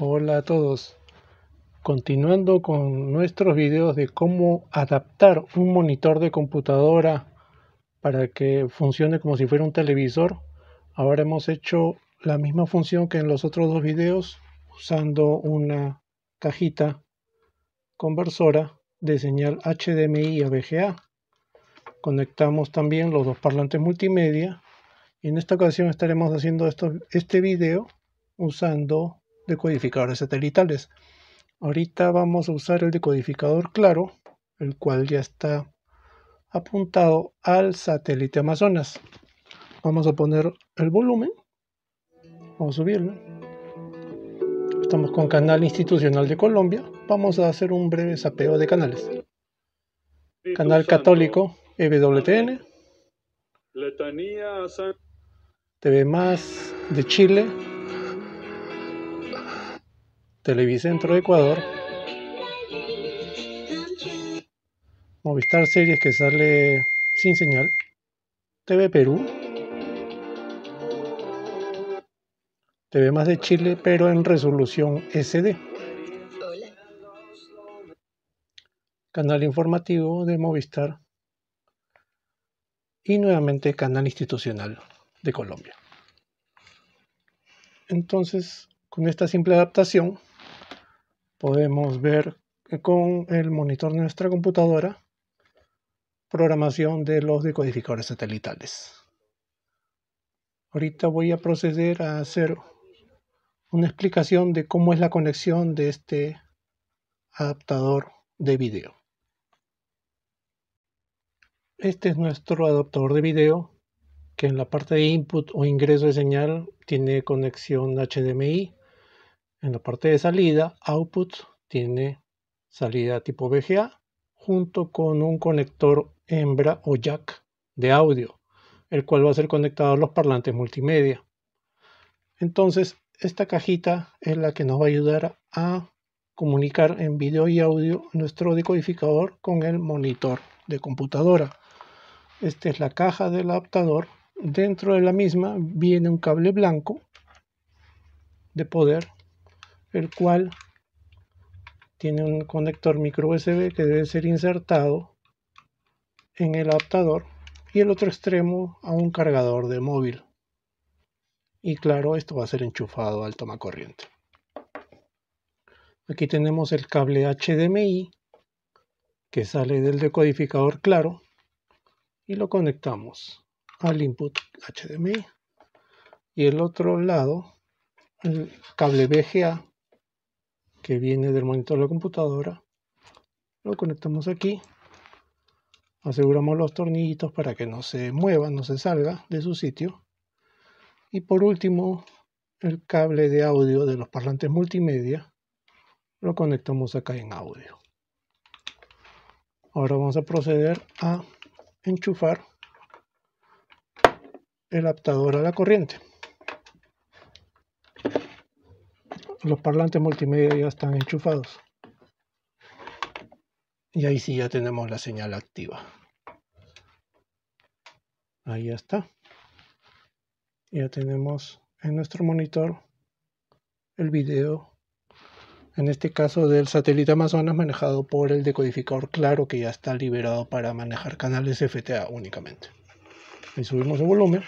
Hola a todos. Continuando con nuestros videos de cómo adaptar un monitor de computadora para que funcione como si fuera un televisor, ahora hemos hecho la misma función que en los otros dos videos usando una cajita conversora de señal HDMI a VGA. Conectamos también los dos parlantes multimedia y en esta ocasión estaremos haciendo este video usando decodificadores satelitales. Ahorita vamos a usar el decodificador claro, el cual ya está apuntado al satélite Amazonas. Vamos a poner el volumen, vamos a subirlo. Estamos con Canal Institucional de Colombia. Vamos a hacer un breve sapeo de canales. Canal Católico, e wtn Letanía TV Más de Chile, Televicentro de Ecuador, Movistar Series que sale sin señal, TV Perú, TV Más de Chile, pero en resolución SD. Canal informativo de Movistar y nuevamente Canal Institucional de Colombia. Entonces, con esta simple adaptación, podemos ver con el monitor de nuestra computadora programación de los decodificadores satelitales. Ahorita voy a proceder a hacer una explicación de cómo es la conexión de este adaptador de video. Este es nuestro adaptador de video que en la parte de input o ingreso de señal tiene conexión HDMI en la parte de salida, output tiene salida tipo VGA junto con un conector hembra o jack de audio, el cual va a ser conectado a los parlantes multimedia. Entonces, esta cajita es la que nos va a ayudar a comunicar en video y audio nuestro decodificador con el monitor de computadora. Esta es la caja del adaptador. Dentro de la misma viene un cable blanco de poder el cual tiene un conector micro USB que debe ser insertado en el adaptador y el otro extremo a un cargador de móvil. Y claro, esto va a ser enchufado al corriente Aquí tenemos el cable HDMI que sale del decodificador claro y lo conectamos al input HDMI. Y el otro lado, el cable VGA que viene del monitor de la computadora. Lo conectamos aquí. Aseguramos los tornillitos para que no se mueva, no se salga de su sitio. Y por último, el cable de audio de los parlantes multimedia. Lo conectamos acá en audio. Ahora vamos a proceder a enchufar el adaptador a la corriente. los parlantes multimedia ya están enchufados. Y ahí sí ya tenemos la señal activa. Ahí ya está. Ya tenemos en nuestro monitor el video, en este caso del satélite Amazonas manejado por el decodificador claro que ya está liberado para manejar canales FTA únicamente. Y subimos el volumen.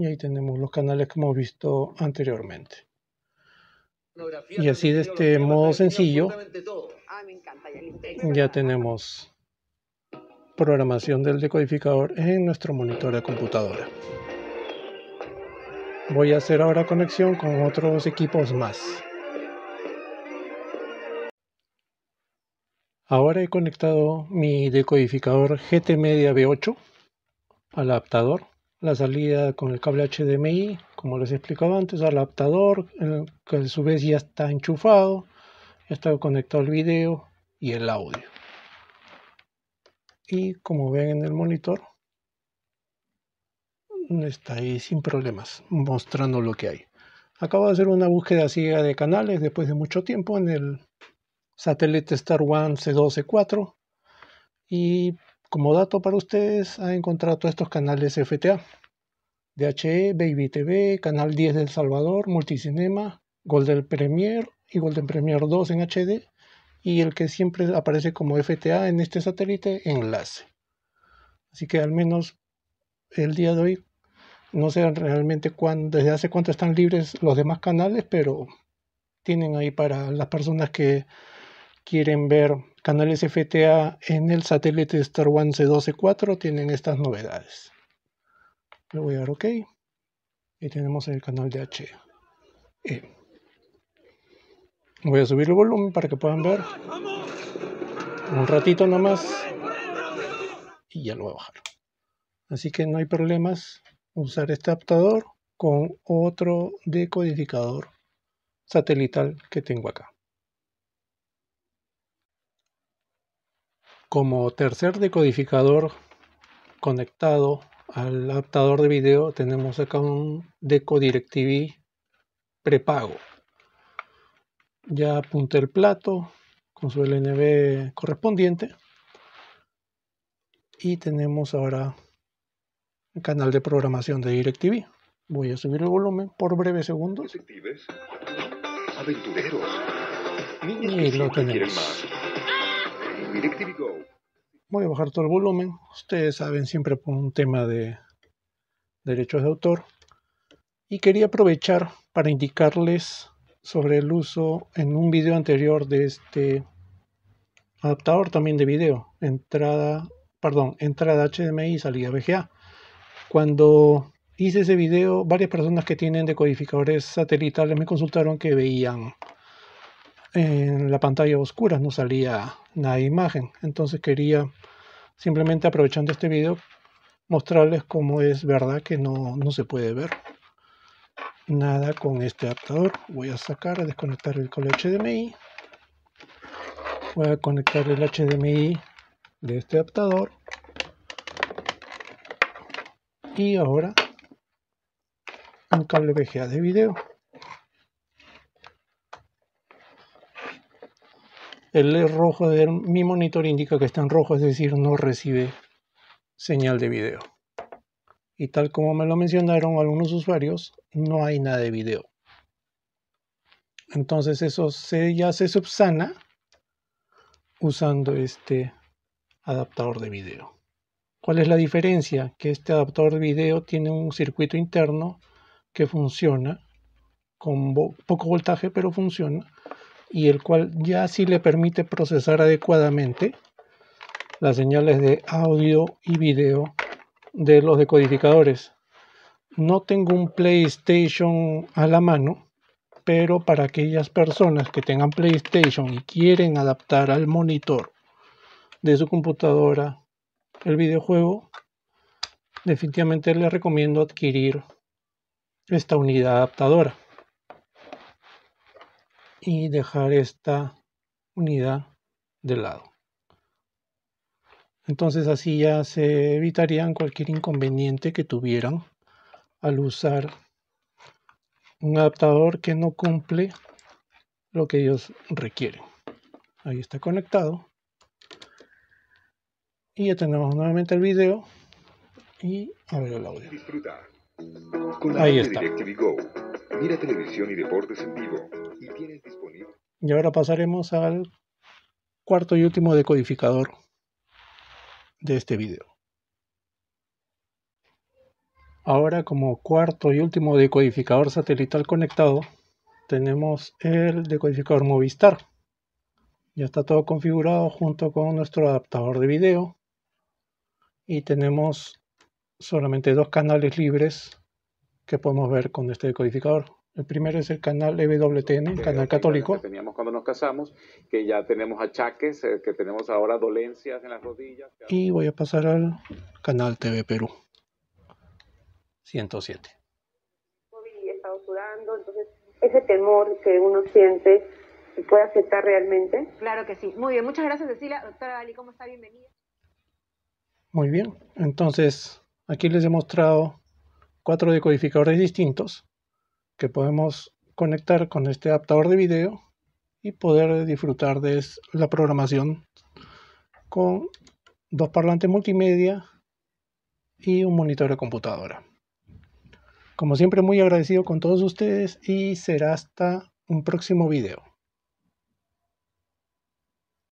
y ahí tenemos los canales como hemos visto anteriormente. Y así de este modo sencillo ah, ya tenemos programación del decodificador en nuestro monitor de computadora. Voy a hacer ahora conexión con otros equipos más. Ahora he conectado mi decodificador GT Media v 8 al adaptador la salida con el cable HDMI, como les explicaba antes, al adaptador, eh, que a su vez ya está enchufado, ya está conectado el video y el audio. Y como ven en el monitor, está ahí sin problemas, mostrando lo que hay. Acabo de hacer una búsqueda ciega de canales después de mucho tiempo en el satélite Star One C12-4 y como dato para ustedes, ha encontrado estos canales FTA. DHE, Baby TV, Canal 10 del Salvador, Multicinema, Golden Premier y Golden Premier 2 en HD y el que siempre aparece como FTA en este satélite, Enlace. Así que al menos el día de hoy no sé realmente cuán, desde hace cuánto están libres los demás canales, pero tienen ahí para las personas que quieren ver canales FTA en el satélite Star One C124, tienen estas novedades. Le voy a dar OK. Y tenemos el canal de H. E. Voy a subir el volumen para que puedan ver. Un ratito nomás. Y ya lo voy a bajar. Así que no hay problemas usar este adaptador con otro decodificador satelital que tengo acá. Como tercer decodificador conectado al adaptador de video tenemos acá un Deco DirecTV prepago. Ya apunté el plato con su LNB correspondiente. Y tenemos ahora el canal de programación de DirecTV. Voy a subir el volumen por breves segundos. Voy a bajar todo el volumen. Ustedes saben, siempre por un tema de derechos de autor. Y quería aprovechar para indicarles sobre el uso en un video anterior de este adaptador también de video, entrada, perdón, entrada HDMI y salida VGA. Cuando hice ese video, varias personas que tienen decodificadores satelitales me consultaron que veían en la pantalla oscura no salía la imagen entonces quería simplemente aprovechando este video mostrarles cómo es verdad que no, se puede ver nada con este adaptador voy a sacar a desconectar el cable HDMI voy a conectar el HDMI de este adaptador y ahora un cable VGA de video el rojo de mi monitor indica que está en rojo, es decir, no recibe señal de video. Y tal como me lo mencionaron algunos usuarios, no hay nada de video. Entonces eso se, ya se subsana usando este adaptador de video. ¿Cuál es la diferencia? Que este adaptador de video tiene un circuito interno que funciona con poco voltaje, pero funciona y el cual ya sí le permite procesar adecuadamente las señales de audio y video de los decodificadores. No tengo un PlayStation a la mano, pero para aquellas personas que tengan PlayStation y quieren adaptar al monitor de su computadora el videojuego, definitivamente les recomiendo adquirir esta unidad adaptadora y dejar esta unidad de lado. Entonces así ya se evitarían cualquier inconveniente que tuvieran al usar un adaptador que no cumple lo que ellos requieren. Ahí está conectado. Y ya tenemos nuevamente el video y a el audio. Ahí está. Mira televisión y deportes en vivo y ahora pasaremos al cuarto y último decodificador de este video. Ahora como cuarto y último decodificador satelital conectado tenemos el decodificador Movistar. Ya está todo configurado junto con nuestro adaptador de video y tenemos solamente dos canales libres que podemos ver con este decodificador. El primero es el canal EWTN, el canal católico. Que teníamos cuando nos casamos, que ya tenemos achaques, eh, que tenemos ahora dolencias en las rodillas. Y voy a pasar al canal TV Perú, 107. El he estado sudando, entonces ese temor que uno siente puede afectar realmente. Claro que sí. Muy bien, muchas gracias Cecilia. Doctora Ali, ¿cómo está? Bienvenida. Muy bien, entonces aquí les he mostrado cuatro decodificadores distintos que podemos conectar con este adaptador de video y poder disfrutar de la programación con dos parlantes multimedia y un monitor de computadora. Como siempre muy agradecido con todos ustedes y será hasta un próximo video.